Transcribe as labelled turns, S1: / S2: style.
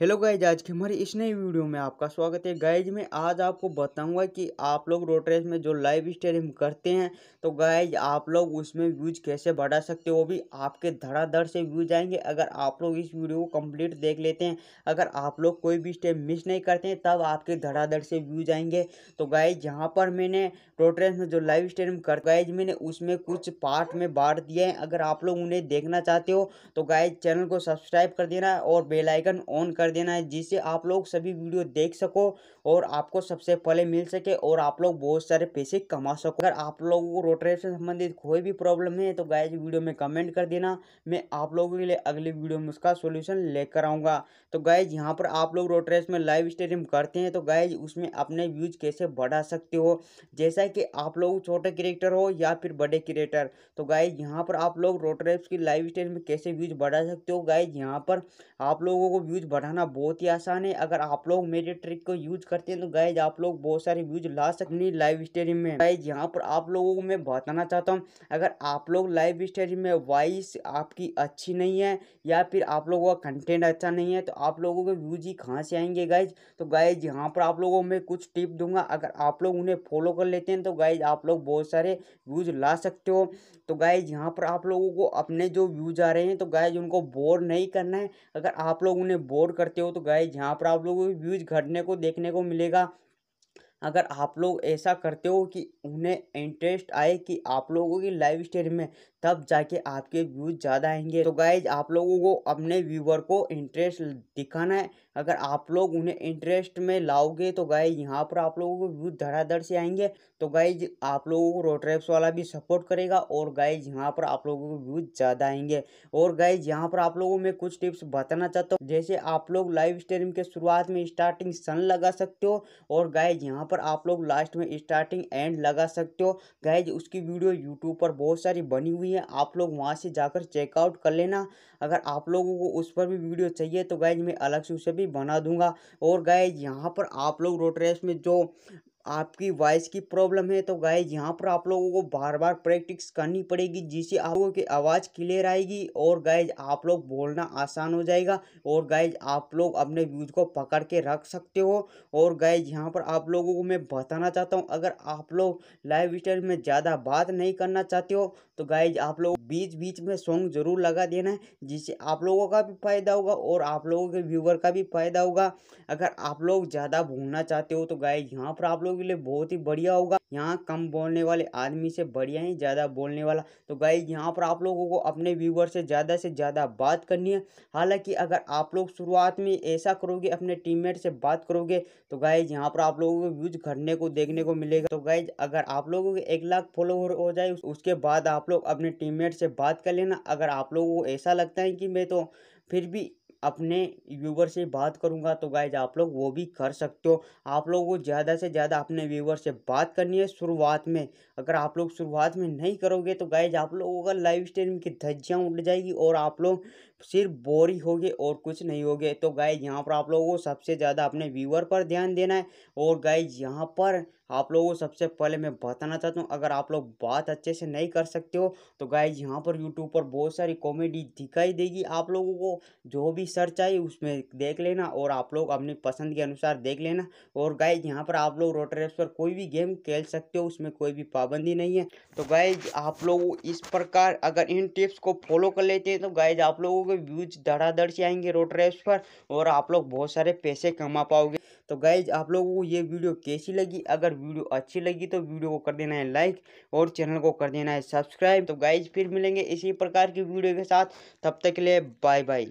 S1: hello guys आज की हमारी इस नई वीडियो में आपका स्वागत है गाइज मैं आज आपको बताऊंगा कि आप लोग रोटरेस में जो लाइव स्ट्रीम करते हैं तो गाइज आप लोग उसमें व्यूज कैसे बढ़ा सकते हो वो भी आपके धड़ाधड़ से व्यूज आएंगे अगर आप लोग इस वीडियो को कंप्लीट देख लेते हैं अगर आप लोग कोई भी स्टेप मिस नहीं करते हैं तब आपके धड़ाधड़ से व्यूज आएंगे तो गाइज यहाँ पर मैंने रोटरेस में जो लाइव स्ट्रीम कर गाइज मैंने उसमें कुछ पार्ट में बांट दिए हैं अगर आप लोग उन्हें देखना चाहते हो तो गाइज चैनल को सब्सक्राइब कर देना और बेलाइकन ऑन कर कर देना है जिससे आप लोग सभी वीडियो देख सको और आपको सबसे पहले मिल सके और आप लोग बहुत सारे पैसे कमा सको अगर आप लोगों को रोटरेट से संबंधित कोई भी प्रॉब्लम है तो गाय वीडियो में कमेंट कर देना मैं आप लोगों के लिए अगली वीडियो में उसका सोल्यूशन लेकर आऊँगा तो गाइज यहाँ पर आप लोग रोटरेस में लाइव स्ट्रीम करते हैं तो गाइज उसमें अपने व्यूज कैसे बढ़ा सकते हो जैसा कि आप लोग छोटे क्रिएटर हो या फिर बड़े क्रिएटर तो गाइज यहाँ पर आप लोग रोटरेप्स की लाइव स्ट्रीम में कैसे व्यूज बढ़ा सकते हो गाइज यहाँ पर आप लोगों को व्यूज बढ़ाना बढ़ाना बहुत ही आसान है अगर आप लोग मेरे ट्रिक को यूज करते हैं तो गाइज आप लोग बहुत सारे व्यूज ला सकते हैं लाइव स्ट्रीम में गाइज यहाँ पर आप लोगों को मैं बताना चाहता हूँ अगर आप लोग लाइव स्ट्रीम में वॉइस आपकी अच्छी नहीं है या फिर आप लोगों का कंटेंट अच्छा नहीं है तो आप लोगों के व्यूज ही कहाँ से आएंगे गाइज तो गाइज यहाँ पर आप लोगों में कुछ टिप दूंगा अगर आप लोग उन्हें फॉलो कर लेते हैं तो गाइज आप लोग बहुत सारे व्यूज ला सकते हो तो गाइज यहाँ पर आप लोगों को अपने जो व्यूज आ रहे हैं तो गाइज उनको बोर नहीं करना है अगर आप लोग उन्हें बोर कर करते हो तो गाइज यहाँ पर आप लोगों को व्यूज घटने को देखने को मिलेगा अगर आप लोग ऐसा करते हो कि उन्हें इंटरेस्ट आए कि आप लोगों की लाइव स्ट्रीम में तब जाके आपके व्यूज ज़्यादा आएंगे तो गाइज आप लोगों को अपने व्यूवर को इंटरेस्ट दिखाना है अगर आप लोग उन्हें इंटरेस्ट में लाओगे तो गाइज यहाँ पर आप लोगों को व्यूज धड़ाधड़ से आएंगे तो गाइज आप लोगों को रोट्रेप्स वाला भी सपोर्ट करेगा और गाइज यहाँ पर आप लोगों को व्यूज ज़्यादा आएंगे और गाइज यहाँ पर आप लोगों में कुछ टिप्स बताना चाहता हूँ जैसे आप लोग लाइव स्ट्रीम के शुरुआत में स्टार्टिंग सन लगा सकते हो और गाइज यहाँ यहाँ पर आप लोग लास्ट में स्टार्टिंग एंड लगा सकते हो गैज उसकी वीडियो यूट्यूब पर बहुत सारी बनी हुई है आप लोग वहाँ से जाकर चेकआउट कर लेना अगर आप लोगों को उस पर भी वीडियो चाहिए तो गैज मैं अलग से उसे भी बना दूंगा और गैज यहाँ पर आप लोग रोड रेस में जो आपकी वॉइस की प्रॉब्लम है तो गाइज यहाँ पर आप लोगों को बार बार प्रैक्टिस करनी पड़ेगी जिससे आप लोगों की आवाज़ क्लियर आएगी और गाइज आप लोग बोलना आसान हो जाएगा और गाइज आप लोग अपने व्यूज को पकड़ के रख सकते हो और गाइज यहाँ पर आप लोगों को मैं बताना चाहता हूँ अगर आप लोग लाइव स्टाइल में ज़्यादा बात नहीं करना चाहते हो तो गाइज आप लोग बीच बीच में सॉन्ग जरूर लगा देना है जिससे आप लोगों का भी फायदा होगा और आप लोगों के व्यूवर का भी फायदा होगा अगर आप लोग ज़्यादा भूलना चाहते हो तो गाइज यहाँ पर आप लोगों के लिए बहुत ही बढ़िया होगा यहाँ कम बोलने वाले आदमी से बढ़िया ही ज़्यादा बोलने वाला तो गाइज यहाँ पर आप लोगों को अपने व्यूवर से ज़्यादा से ज़्यादा बात करनी है हालांकि अगर आप लोग शुरुआत में ऐसा करोगे अपने टीममेट से बात करोगे तो गाइज यहाँ पर आप लोगों को व्यूज घटने को देखने को मिलेगा तो गाइज अगर आप लोगों के एक लाख फॉलोवर हो जाए उसके बाद आप आप लोग अपने टीममेट से बात कर लेना अगर आप लोगों को ऐसा लगता है कि मैं तो फिर भी अपने व्यूवर से बात करूंगा तो गाइज आप लोग वो भी कर सकते हो आप लोगों को ज़्यादा से ज़्यादा अपने व्यूवर से बात करनी है शुरुआत में अगर आप लोग शुरुआत में नहीं करोगे तो गाइज आप लोगों का लाइव स्ट्रीम की धज्जियाँ उड़ जाएगी और आप लोग सिर्फ बोरी होगे और कुछ नहीं होगे तो गाइज यहाँ पर आप लोगों को सबसे ज़्यादा अपने व्यूवर पर ध्यान देना है और गाइज यहाँ पर आप लोगों को सबसे पहले मैं बताना चाहता हूँ अगर आप लोग बात अच्छे से नहीं कर सकते हो तो गाइज यहाँ पर यूट्यूब पर बहुत सारी कॉमेडी दिखाई देगी आप लोगों को जो भी सर्च आई उसमें देख लेना और आप लोग अपनी पसंद के अनुसार देख लेना और गाइज यहाँ पर आप लोग रोटर एप्स पर कोई भी गेम खेल सकते हो उसमें कोई भी पाबंदी नहीं है तो गाइज आप लोग इस प्रकार अगर इन टिप्स को फॉलो कर लेते हैं तो गाइज आप लोगों के व्यूज धड़ाधड़ से आएंगे रोटर एप्स पर और आप लोग बहुत सारे पैसे कमा पाओगे तो गाइज आप लोगों को ये वीडियो कैसी लगी अगर वीडियो अच्छी लगी तो वीडियो को कर देना है लाइक और चैनल को कर देना है सब्सक्राइब तो गाइज फिर मिलेंगे इसी प्रकार की वीडियो के साथ तब तक के लिए बाय बाय